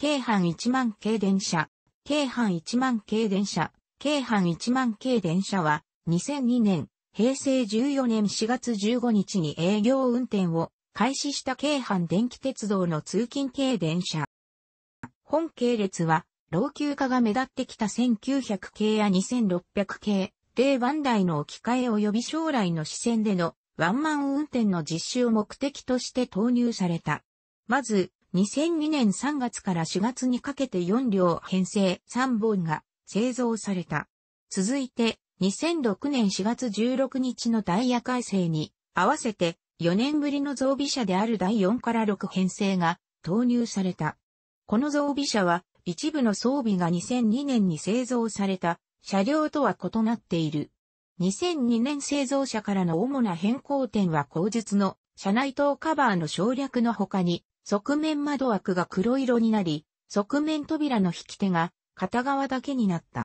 京阪一万系電車、京阪一万系電車、京阪一万系電車は、2002年、平成14年4月15日に営業運転を開始した京阪電気鉄道の通勤系電車。本系列は、老朽化が目立ってきた1900系や2600系、令ダ台の置き換え及び将来の視線でのワンマン運転の実施を目的として投入された。まず、2002年3月から4月にかけて4両編成3本が製造された。続いて、2006年4月16日のダイヤ改正に合わせて4年ぶりの増備車である第4から6編成が投入された。この増備車は一部の装備が2002年に製造された車両とは異なっている。2002年製造車からの主な変更点は後述の車内灯カバーの省略の他に側面窓枠が黒色になり、側面扉の引き手が片側だけになった。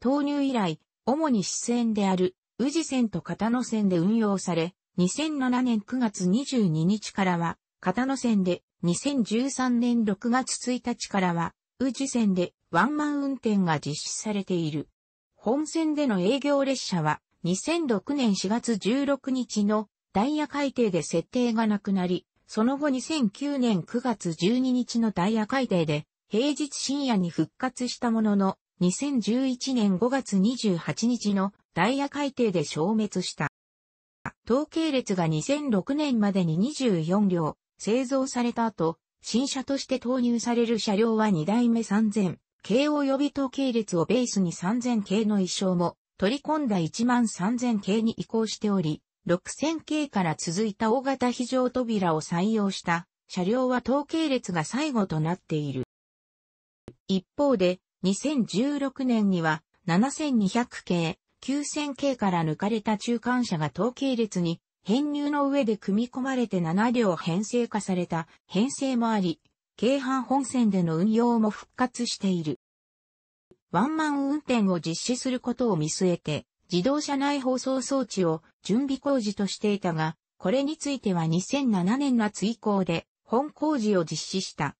投入以来、主に支線である宇治線と片野線で運用され、2007年9月22日からは片野線で、2013年6月1日からは宇治線でワンマン運転が実施されている。本線での営業列車は2006年4月16日のダイヤ改定で設定がなくなり、その後2009年9月12日のダイヤ改定で、平日深夜に復活したものの、2011年5月28日のダイヤ改定で消滅した。統計列が2006年までに24両製造された後、新車として投入される車両は2代目3000系及び統計列をベースに3000系の一生も取り込んだ1万3000系に移行しており、6000系から続いた大型非常扉を採用した車両は統計列が最後となっている。一方で、2016年には7200系、9000系から抜かれた中間車が統計列に編入の上で組み込まれて7両編成化された編成もあり、京阪本線での運用も復活している。ワンマン運転を実施することを見据えて、自動車内放送装置を準備工事としていたが、これについては2007年夏以降で本工事を実施した。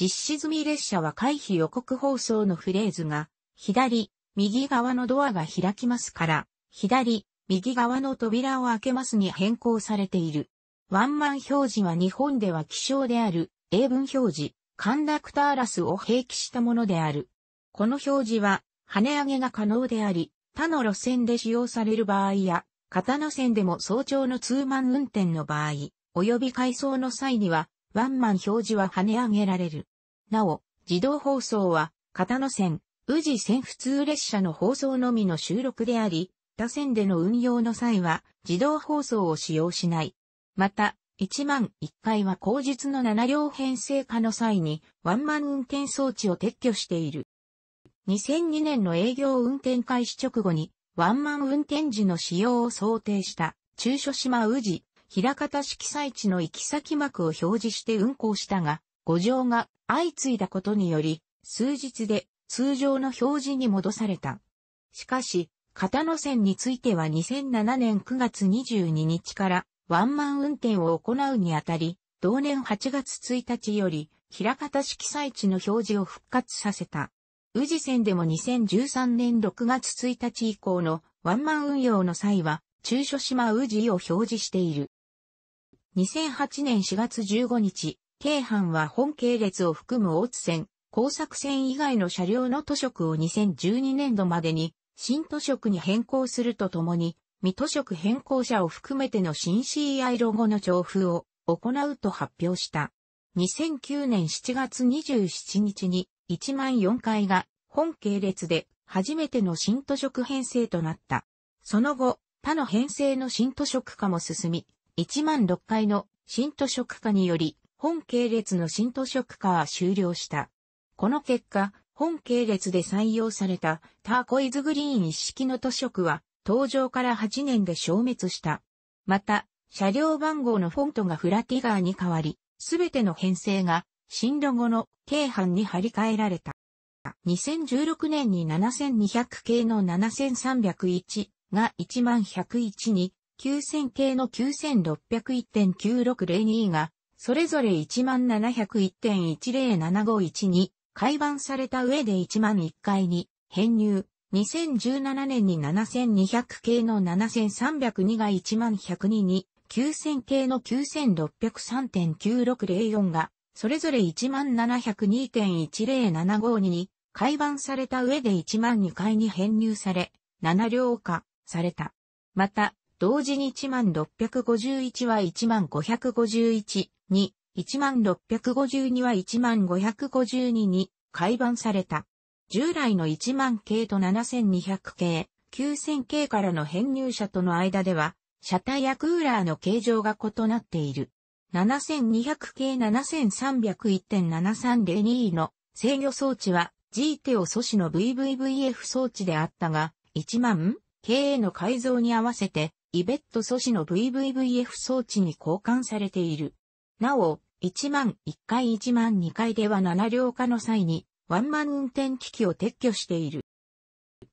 実施済み列車は回避予告放送のフレーズが、左、右側のドアが開きますから、左、右側の扉を開けますに変更されている。ワンマン表示は日本では希少である、英文表示、カンダクターラスを併記したものである。この表示は、跳ね上げが可能であり、他の路線で使用される場合や、片野線でも早朝のツーマン運転の場合、及び改装の際には、ワンマン表示は跳ね上げられる。なお、自動放送は、片野線、宇治線普通列車の放送のみの収録であり、他線での運用の際は、自動放送を使用しない。また、一万一回は後日の7両編成化の際に、ワンマン運転装置を撤去している。2002年の営業運転開始直後に、ワンマン運転時の使用を想定した中所島宇治、平方式彩地の行き先幕を表示して運行したが、誤乗が相次いだことにより、数日で通常の表示に戻された。しかし、片野線については2007年9月22日からワンマン運転を行うにあたり、同年8月1日より、平方式彩地の表示を復活させた。宇治線でも2013年6月1日以降のワンマン運用の際は、中所島宇治を表示している。2008年4月15日、京阪は本系列を含む大津線、工作線以外の車両の都職を2012年度までに新都職に変更するとともに、未都職変更者を含めての新 CI ロゴの調布を行うと発表した。2009年7月27日に1万4回が本系列で初めての新都職編成となった。その後、他の編成の新都職化も進み、1万6階の新都職化により、本系列の新都職化は終了した。この結果、本系列で採用されたターコイズグリーン一式の図色は、登場から8年で消滅した。また、車両番号のフォントがフラティガーに変わり、すべての編成が進路後の京犯に張り替えられた。2016年に7200系の7301が1101に、9000系の9601.9602が、それぞれ1 7 0 1 1 0 7 5 1に改版された上で1万1回に編入。2017年に7200系の7302が1 102に、9000系の9603.9604がそれぞれ1 7 0 2 1 0 7 5 2に改版された上で1万2回に編入され、7両化された。また、同時に1万651は1万551に、1万652は1万552に改版された。従来の1万系と7200系、9000系からの編入者との間では、車体やクーラーの形状が異なっている。7200系7301.7302の制御装置は G テオ素子の VVVF 装置であったが、1万系への改造に合わせて、イベット素子の VVVF 装置に交換されている。なお、1万1回1万2回では7両化の際に、ワンマン運転機器を撤去している。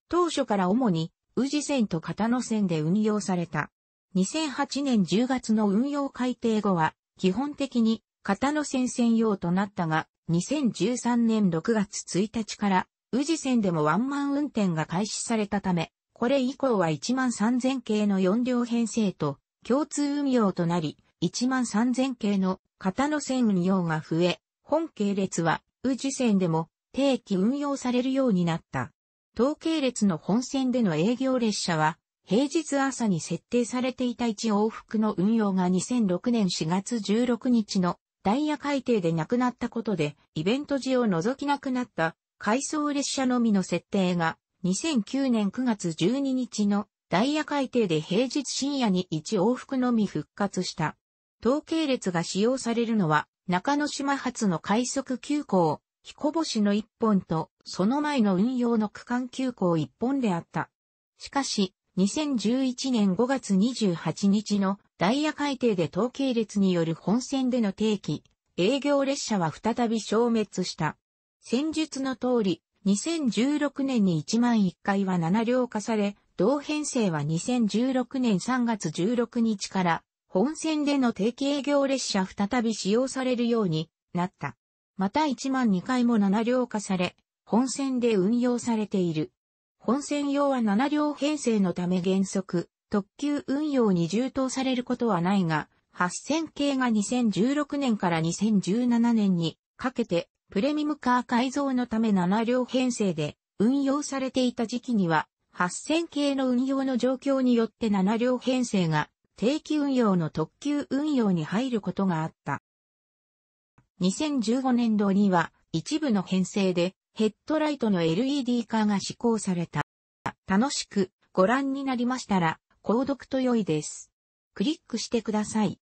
当初から主に、宇治線と片野線で運用された。2008年10月の運用改定後は、基本的に型の線専用となったが、2013年6月1日から、宇治線でもワンマン運転が開始されたため、これ以降は13000系の4両編成と共通運用となり、13000系の型の線運用が増え、本系列は宇治線でも定期運用されるようになった。統計列の本線での営業列車は平日朝に設定されていた1往復の運用が2006年4月16日のダイヤ改定でなくなったことで、イベント時を除きなくなった回送列車のみの設定が2009年9月12日のダイヤ改定で平日深夜に1往復のみ復活した。統計列が使用されるのは中野島発の快速急行、彦星の1本とその前の運用の区間急行1本であった。しかし、2011年5月28日のダイヤ改定で統計列による本線での定期、営業列車は再び消滅した。戦術の通り、2016年に1万1回は7両化され、同編成は2016年3月16日から本線での定期営業列車再び使用されるようになった。また1万2回も7両化され、本線で運用されている。本線用は7両編成のため原則、特急運用に充当されることはないが、8000系が2016年から2017年にかけてプレミムカー改造のため7両編成で運用されていた時期には8000系の運用の状況によって7両編成が定期運用の特急運用に入ることがあった。2015年度には一部の編成でヘッドライトの LED 化が施行された。楽しくご覧になりましたら、購読と良いです。クリックしてください。